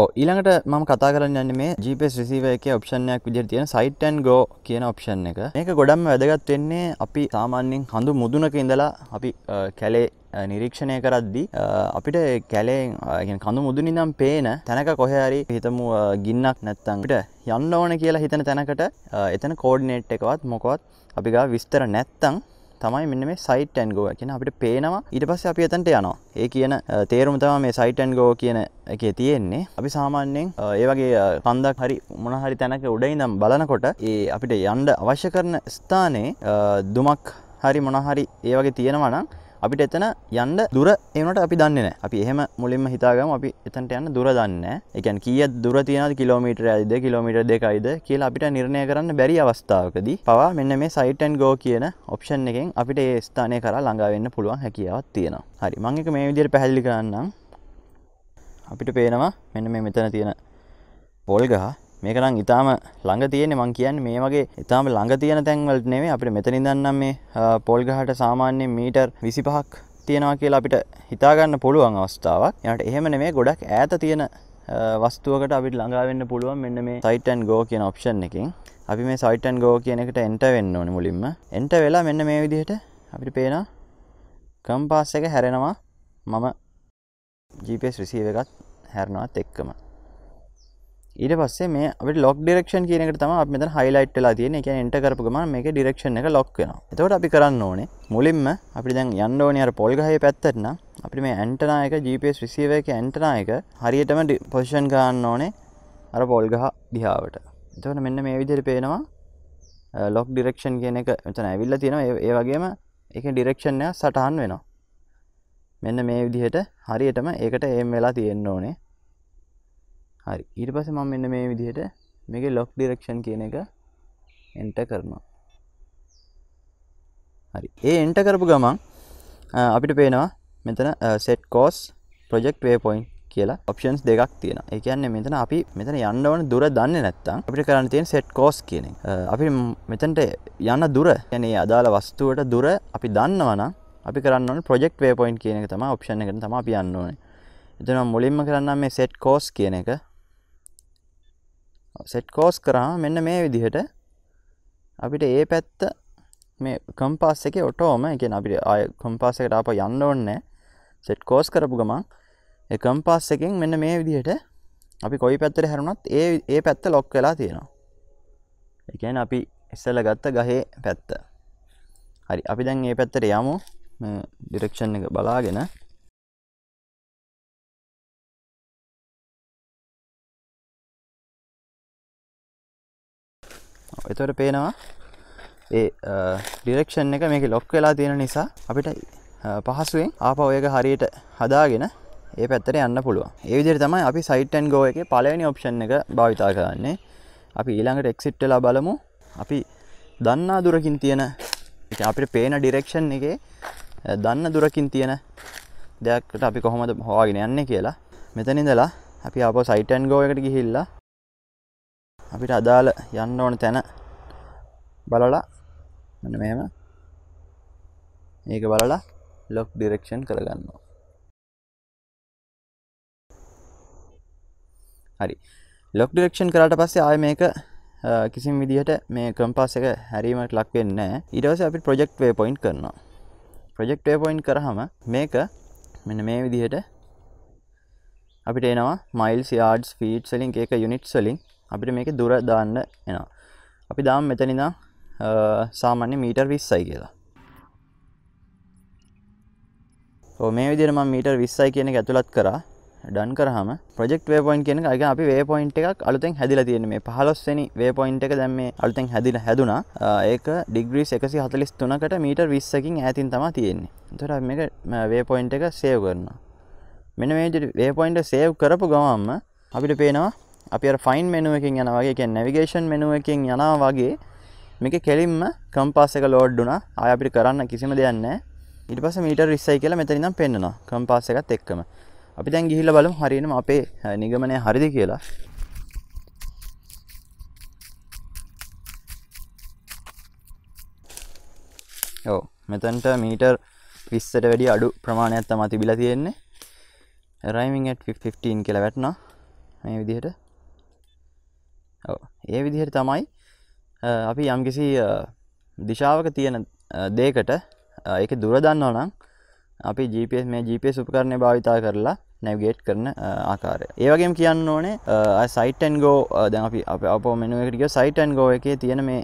ඕ ඊළඟට මම කතා කරන්න යන්න මේ GPS රිසිව එක ඔප්ෂණයක් විදිහට තියෙන සයිට් ඇන් ගෝ කියන ඔප්ෂන් එක. මේක ගොඩක්ම වැදගත් වෙන්නේ අපි සාමාන්‍යයෙන් හඳු මුදුනක ඉඳලා අපි කැලේ නිරීක්ෂණය කරද්දි අපිට කැලේ කඳු මුදුනිදම් පේන තැනක කොහරි හිතමු ගින්නක් නැත්තන්ට යන්න ඕන කියලා හිතන තැනකට එතන කෝඩ්නේට් එකවත් මොකොත් අපිගා විස්තර නැත්තං තමයි මෙන්න මේ සයිට් ඇන් ගෝ කියන අපිට පේනවා ඊට පස්සේ අපි එතනට යනවා. ඒ කියන තේරුම තමයි මේ සයිට් ඇන් ගෝ කියන එකේ තියෙන්නේ. අපි සාමාන්‍යයෙන් ඒ වගේ කන්දක් හරි මොන හරි තැනක උඩ ඉඳන් බලනකොට ඒ අපිට යන්න අවශ්‍ය කරන ස්ථානයේ දුමක් හරි මොන හරි ඒ වගේ තියෙනවා නම් අපිට එතන යන්න දුර ඒනට අපි දන්න අපි එහෙම මුලින්ම හිතාගම අපි එතන්ට යන්න දුර දන්න එකන් කිය දුර තියෙන කිලෝමීටර ඇයිද කිලෝමීට දෙකයිද කියලා අපිට නිර්ණය කරන්න බැරි අවස්ථාවකදී පවා මෙන්න මේ සයිටන් ගෝ කියන ඔප්ෂන් එකෙන් අපිට ඒ ස්ථානය කරා ළඟාවෙන්න පුළුවන් හැකියාවත් තියෙනවා හරි මං එක මේ විදියට පැහැදිලි කරන්නම් අපිට පේනවා මෙන්න මේ මෙතන තියෙන පොල්ගහ මේක නම් ඊටාම ළඟ තියෙන්නේ මම කියන්නේ මේ වගේ ඊටාම ළඟ තියෙන තැන් වලට නෙමෙයි අපිට මෙතන ඉඳන් නම් මේ පොල් ගහට සාමාන්‍යයෙන් මීටර් 25ක් තියෙනවා කියලා අපිට හිතා ගන්න පුළුවන් අවස්ථාවක්. ඊට එහෙම නෙමෙයි ගොඩක් ඈත තියෙන වස්තුවකට අපිට ළඟා වෙන්න පුළුවන් මෙන්න මේ site and go කියන option එකෙන්. අපි මේ site and go කියන එකට enter වෙන්න ඕනේ මුලින්ම. enter වෙලා මෙන්න මේ විදිහට අපිට පේනවා කම්පාස් එක හැරෙනවා මම GPS receive එකත් හැරෙනවත් එක්කම. ඊට පස්සේ මේ අපිට ලොක් ඩිරක්ෂන් කියන එක තමයි අපි මෙතන highlight වෙලා තියෙන්නේ. ඒ කියන්නේ enter කරපු ගමන් මේකේ ඩිරක්ෂන් එක ලොක් වෙනවා. එතකොට අපි කරන්න ඕනේ මුලින්ම අපිට දැන් යන්න ඕනේ අර පොල් ගහේ පැත්තට නම් අපිට මේ ඇන්ටනා එක GPS receiver එකේ ඇන්ටනා එක හරියටම position ගන්න ඕනේ අර පොල් ගහ දිහාවට. එතකොට මෙන්න මේ විදිහට පේනවා ලොක් ඩිරක්ෂන් කියන එක මෙතන ඇවිල්ලා තියෙනවා ඒ වගේම ඒකේ ඩිරක්ෂන් එක සටහන් වෙනවා මෙන්න මේ විදිහට හරියටම ඒකට එම් වෙලා තියෙන්න ඕනේ හරි ඊට පස්සේ මම මෙන්න මේ විදිහට මේකේ ලොක් ඩිරෙක්ෂන් කියන එක එන්ටර් කරනවා හරි ඒ එන්ට කරපු ගමන් අපිට පේනවා මෙතන සෙට් කෝස් ප්‍රජෙක්් වේපොයින් කියලා ඔප්ෂන්ස් දෙකක් තියෙන එකන්න මෙතන අපි මෙතන යන්න ඕන දුර දන්න නැත්තම් අපිට කරන්න තියෙන සෙට් කෝස් කියන අපි මෙතන්ට යන්න දුර යැනේ අදාළ වස්තුවට දුර අපි දන්නවන අපි කරන්න ප්‍රෙක්් වේපොයින් කියන එක තම ඔප්ෂණ එක තම අපි යන්න ඕන එතනම් මුලින්ම කරන්න මේ සෙට් කෝස් කියන එක සෙට් කෝස් කරාම මෙන්න මේ විදිහට අපිට ඒ පැත්ත මේ කම්පාස් එක ඔටෝම එක අපිට ආය කොම්පාස එකට අප යන්න ඕන්න සෙට් කෝස් කරපු ගමන් එකම්පාස් එකෙන් මෙන්න මේ විදිහට අපි කොයි පැත්තර හැරුණත් ඒ ඒ පැත්ත ලොක් වෙලා තියෙනවා එකන අපි ඉස්සල ගත්ත ගහේ පැත්ත හරි අපි දැන් ඒ පැත්තට යමු ඩිරෙක්ෂන් එක බලාගෙන එතවට පේනවා ඒ ඩිරෙක්ෂන් එක මේක ලොක් වෙලා තියෙන නිසා අපිට පහසුවෙන් ආප ඔයක හරියට හදාගෙන ඒ පැත්තර යන්න පුළුව ඒවිදිර තමයි අපි සයිටන් ගෝ එක පලවෙනි ඔප්ෂන් එක භාවිතා කරන්නේ අපි ඊළඟට එක්සිට්ටලා බලමු අපි දන්නා දුරකින් තියෙන අපිට පේන ඩිරෙක්ෂන් එක දන්න දුරකින් තියෙන දෙයක්ට අපි කොහොමද හවාගෙන යන්න කියලා මෙතනිදලා අපි අප සයිටන් ගෝ එකට ගිහිල්ලා අපිට අදාළ යන්න ඕන තැන බලලා මෙන්න මෙහෙම ඒක බලලා ලොක් ඩිරෙක්ෂන් කරගන්නවා හරි ලොක් ඩිරෙක්ෂන් කරට පස්සේ ආය මේක කිසිම් විදිහට මේ කම්පස් එක හැරීමට ලක් වෙන්න ඉඩවස අපි ප්‍රජෙක්් වේ පොයින්් කරනවා ප්‍රජෙක්් වේ පොයින්් කරහම මේක මෙන මේ විදිහට අපිට එනවා මයිල් සියාඩ්ස් ෆීට් සලින් එක යුනිට් සලින් අපිට මේක දුර දාන්න එනවා අපි දාම් මෙතනිදා සාමාන්‍ය මීටර් විස්සයි කියලා මේ විදිරම මීටර් විස්සයි කියන ඇතුළත් කරා ඩන් කරහම ප්‍රෙක්් වේපොයින් කියන එක අපි වේපොයින්් එකක් අලුතෙන් හැදිල තියෙන මේ පහලොස්සනි වේපොයින්් එක දැම් මේ අලුතෙන් හැදිල හැදුනා ඒක ඩිග්‍රීස් එකසි හතලිස් තුනකට මීටර් විස්සකින් ඇතින් තම තියෙන්නේ තොර මේ වේපොයින්් එක සේව් කරන්න මෙන මේ වේපොයින්ට සේව් කරපු ගමම්ම අපිට පේනවා අපි ෆයින් මෙනුව එකින් යන වගේ එක නැවිගේෂන් මෙනුව එකින් යනා වගේ මේක කෙලින්ම කම්පාස් එක ලෝඩ් වුණා ආය අපිට කරන්න කිසිම දෙයක් නැහැ ඊට පස්සේ මීටර් 20යි කියලා මෙතන ඉඳන් පෙන්නනවා කම්පාස් එකත් එක්කම අපි දැන් ගිහිල්ලා බලමු හරියනම අපේ නිගමනය හරිද කියලා ඔව මෙතැන්ට මීටර් විස්සට වැඩි අඩු ප්‍රමාණයක් තමා තිබිලා තියෙන්නේ රයිමින් 15 කියලා වැටනා මේ විදිහට ඒ විදිහට තමයි අපි යම්කිසි දිශාවක තියෙන දේකට ඒක දුරදන්න ඕනම් අපි GPS මේ GPS උපකරණය භාවිතා කරලා නැවගේට් කරන ආකාරය ඒවගේම කියන්න ඕනේ සයිටන් ගෝ දැ අපි අප අප මෙනුවකටික සයිටන් ගෝ එකේ තියෙන මේ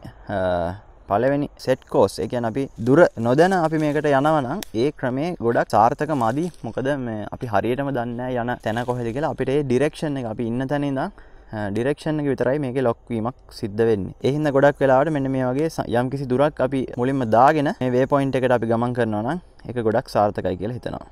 පලවෙනි සෙට් කෝස් එකන අපි දුර නොදැන අපි මේකට යනවනම් ඒ ක්‍රමේ ගොඩක් සාර්ථක මදී මොකද මේ අපි හරියටම දන්න යන තැන කොහෙද කියලා අපිට ඩිරෙක්ෂණ එක අපි ඉන්න තැනදා ඩිරක්ෂන් විතරයි මේක ලොක්වීමක් සිද්ධ වෙන්න එහින්ද ගොඩක් වෙලාට මෙන්න මේ වගේ යම් කිසි දුරක් අපි මුලින්ම දාගෙන මේ වේ පොයින්ට එකට අපි ගමන් කරනවා නම් එක ගොඩක් සාර්ථකයි කියලා හිතනවා